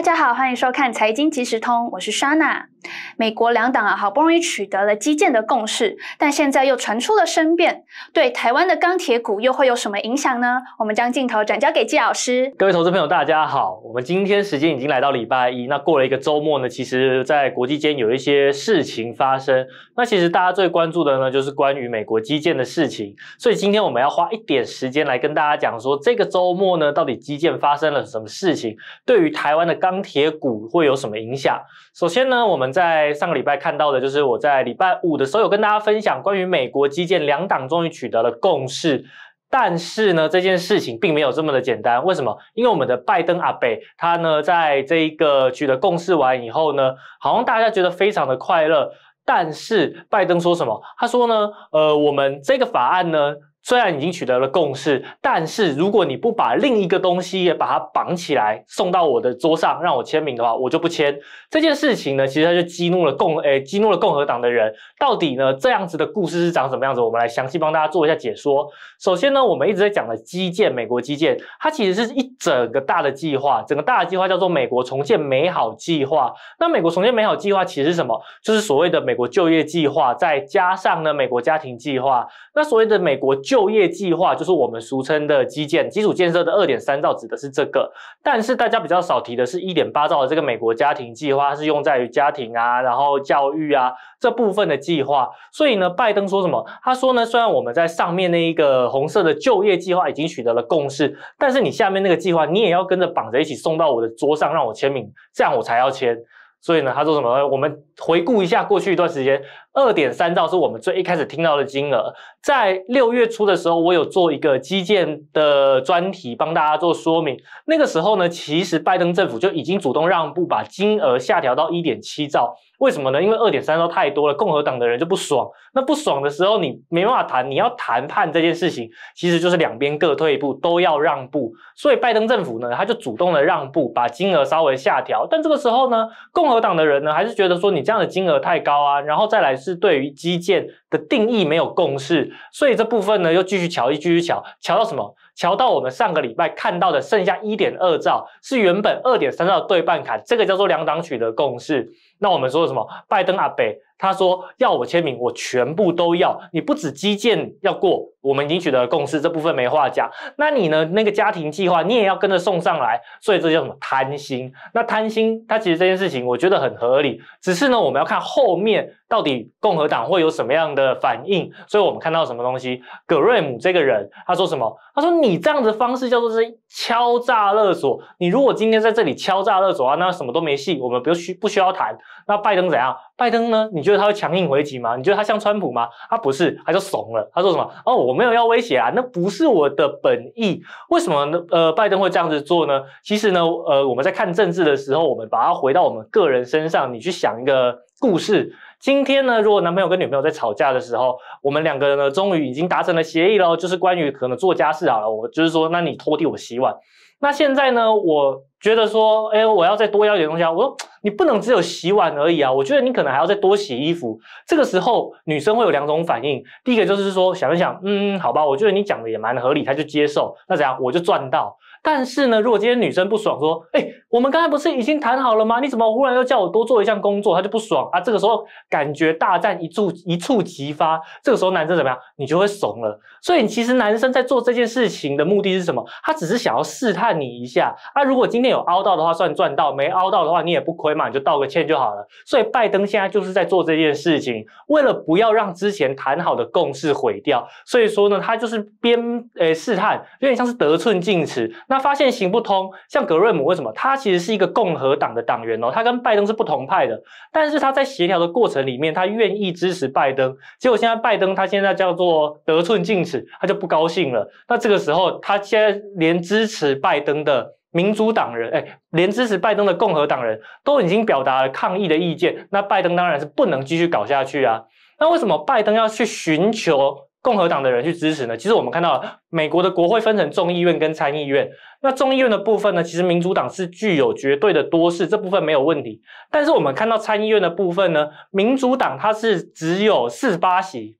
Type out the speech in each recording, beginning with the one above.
大家好，欢迎收看《财经即时通》，我是莎娜。美国两党啊，好不容易取得了基建的共识，但现在又传出了申辩，对台湾的钢铁股又会有什么影响呢？我们将镜头转交给纪老师。各位投资朋友，大家好，我们今天时间已经来到礼拜一，那过了一个周末呢，其实在国际间有一些事情发生。那其实大家最关注的呢，就是关于美国基建的事情。所以今天我们要花一点时间来跟大家讲说，这个周末呢，到底基建发生了什么事情，对于台湾的钢铁股会有什么影响？首先呢，我们在上个礼拜看到的，就是我在礼拜五的时候有跟大家分享，关于美国基建两党终于取得了共识。但是呢，这件事情并没有这么的简单。为什么？因为我们的拜登阿贝他呢，在这一个取得共识完以后呢，好像大家觉得非常的快乐。但是拜登说什么？他说呢，呃，我们这个法案呢。虽然已经取得了共识，但是如果你不把另一个东西也把它绑起来送到我的桌上让我签名的话，我就不签。这件事情呢，其实它就激怒了共诶，激怒了共和党的人。到底呢，这样子的故事是长什么样子？我们来详细帮大家做一下解说。首先呢，我们一直在讲的基建，美国基建，它其实是一整个大的计划，整个大的计划叫做美国重建美好计划。那美国重建美好计划其实是什么？就是所谓的美国就业计划，再加上呢，美国家庭计划。那所谓的美国。就业计划就是我们俗称的基建、基础建设的二点三兆，指的是这个。但是大家比较少提的是一点八兆的这个美国家庭计划，是用在于家庭啊，然后教育啊这部分的计划。所以呢，拜登说什么？他说呢，虽然我们在上面那一个红色的就业计划已经取得了共识，但是你下面那个计划，你也要跟着绑着一起送到我的桌上，让我签名，这样我才要签。所以呢，他说什么？我们回顾一下过去一段时间，二点三兆是我们最一开始听到的金额。在六月初的时候，我有做一个基建的专题，帮大家做说明。那个时候呢，其实拜登政府就已经主动让步，把金额下调到一点七兆。为什么呢？因为二点三兆太多了，共和党的人就不爽。那不爽的时候，你没办法谈，你要谈判这件事情，其实就是两边各退一步，都要让步。所以拜登政府呢，他就主动的让步，把金额稍微下调。但这个时候呢，共和党的人呢，还是觉得说你这样的金额太高啊。然后再来是对于基建的定义没有共识，所以这部分呢，又继续瞧一继续瞧，瞧到什么？瞧到我们上个礼拜看到的剩下一点二兆，是原本二点三兆的对半砍，这个叫做两党取得共识。那我们说什么？拜登啊，北他说要我签名，我全部都要。你不止基建要过，我们已经取得了共识这部分没话讲。那你呢？那个家庭计划你也要跟着送上来。所以这叫什么贪心？那贪心，他其实这件事情我觉得很合理。只是呢，我们要看后面到底共和党会有什么样的反应。所以我们看到什么东西？葛瑞姆这个人他说什么？他说你这样的方式叫做是敲诈勒索。你如果今天在这里敲诈勒索啊，那什么都没戏，我们不需不需要谈。那拜登怎样？拜登呢？你就。就是他会强硬回击吗？你觉得他像川普吗？他不是，他就怂了。他说什么？哦，我没有要威胁啊，那不是我的本意。为什么呢？呃，拜登会这样子做呢？其实呢，呃，我们在看政治的时候，我们把它回到我们个人身上，你去想一个故事。今天呢，如果男朋友跟女朋友在吵架的时候，我们两个人呢，终于已经达成了协议了，就是关于可能做家事好了。我就是说，那你拖地，我洗碗。那现在呢，我觉得说，哎，我要再多要一点东西啊！我说。你不能只有洗碗而已啊！我觉得你可能还要再多洗衣服。这个时候，女生会有两种反应：第一个就是说，想一想，嗯，好吧，我觉得你讲的也蛮合理，她就接受。那怎样，我就赚到。但是呢，如果今天女生不爽，说，哎。我们刚才不是已经谈好了吗？你怎么忽然又叫我多做一项工作？他就不爽啊！这个时候感觉大战一触一触即发。这个时候男生怎么样？你就会怂了。所以其实男生在做这件事情的目的是什么？他只是想要试探你一下啊！如果今天有凹到的话算赚到，没凹到的话你也不亏嘛，你就道个歉就好了。所以拜登现在就是在做这件事情，为了不要让之前谈好的共识毁掉，所以说呢，他就是边诶试探，有点像是得寸进尺。那发现行不通，像格瑞姆为什么他？其实是一个共和党的党员哦，他跟拜登是不同派的，但是他在协调的过程里面，他愿意支持拜登。结果现在拜登他现在叫做得寸进尺，他就不高兴了。那这个时候，他现在连支持拜登的民主党人，哎，连支持拜登的共和党人都已经表达了抗议的意见，那拜登当然是不能继续搞下去啊。那为什么拜登要去寻求？共和党的人去支持呢？其实我们看到美国的国会分成众议院跟参议院。那众议院的部分呢，其实民主党是具有绝对的多势，这部分没有问题。但是我们看到参议院的部分呢，民主党它是只有四十八席，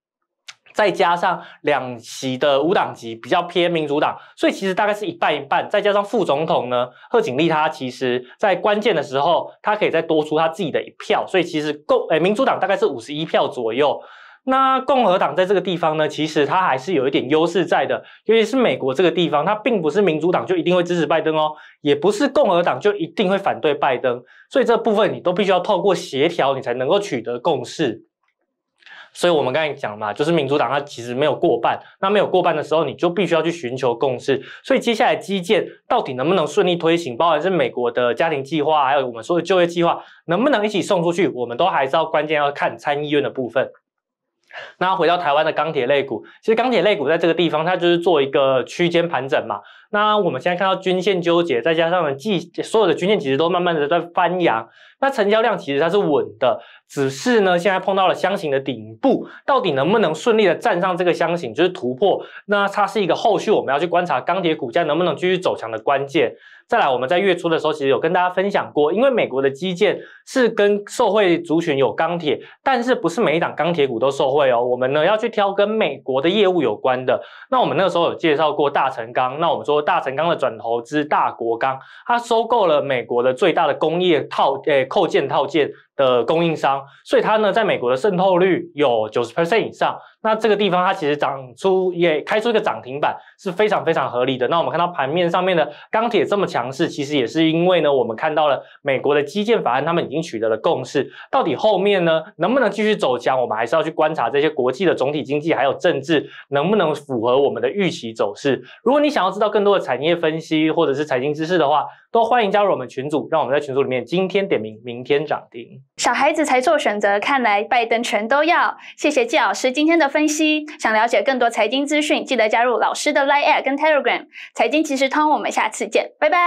再加上两席的无党籍，比较偏民主党，所以其实大概是一半一半。再加上副总统呢，贺锦丽，他其实在关键的时候，他可以再多出他自己的一票，所以其实共诶，民主党大概是五十一票左右。那共和党在这个地方呢，其实它还是有一点优势在的，尤其是美国这个地方，它并不是民主党就一定会支持拜登哦，也不是共和党就一定会反对拜登，所以这部分你都必须要透过协调，你才能够取得共识。所以我们刚才讲嘛，就是民主党它其实没有过半，那没有过半的时候，你就必须要去寻求共识。所以接下来基建到底能不能顺利推行，包含是美国的家庭计划，还有我们说的就业计划，能不能一起送出去，我们都还是要关键要看参议院的部分。那回到台湾的钢铁类股，其实钢铁类股在这个地方，它就是做一个区间盘整嘛。那我们现在看到均线纠结，再加上呢，几所有的均线其实都慢慢的在翻扬，那成交量其实它是稳的，只是呢，现在碰到了箱型的顶部，到底能不能顺利的站上这个箱型，就是突破，那它是一个后续我们要去观察钢铁股价能不能继续走强的关键。再来，我们在月初的时候其实有跟大家分享过，因为美国的基建是跟受惠族群有钢铁，但是不是每一档钢铁股都受惠哦，我们呢要去挑跟美国的业务有关的。那我们那个时候有介绍过大成钢，那我们说。大成钢的转投资大国钢，它收购了美国的最大的工业套诶扣件套件。的供应商，所以它呢，在美国的渗透率有九十 percent 以上。那这个地方它其实涨出也开出一个涨停板，是非常非常合理的。那我们看到盘面上面的钢铁这么强势，其实也是因为呢，我们看到了美国的基建法案，他们已经取得了共识。到底后面呢，能不能继续走强，我们还是要去观察这些国际的总体经济还有政治能不能符合我们的预期走势。如果你想要知道更多的产业分析或者是财经知识的话，都欢迎加入我们群组，让我们在群组里面今天点名，明天涨停。小孩子才做选择，看来拜登全都要。谢谢季老师今天的分析。想了解更多财经资讯，记得加入老师的 Line 跟 Telegram《财经即时通》。我们下次见，拜拜。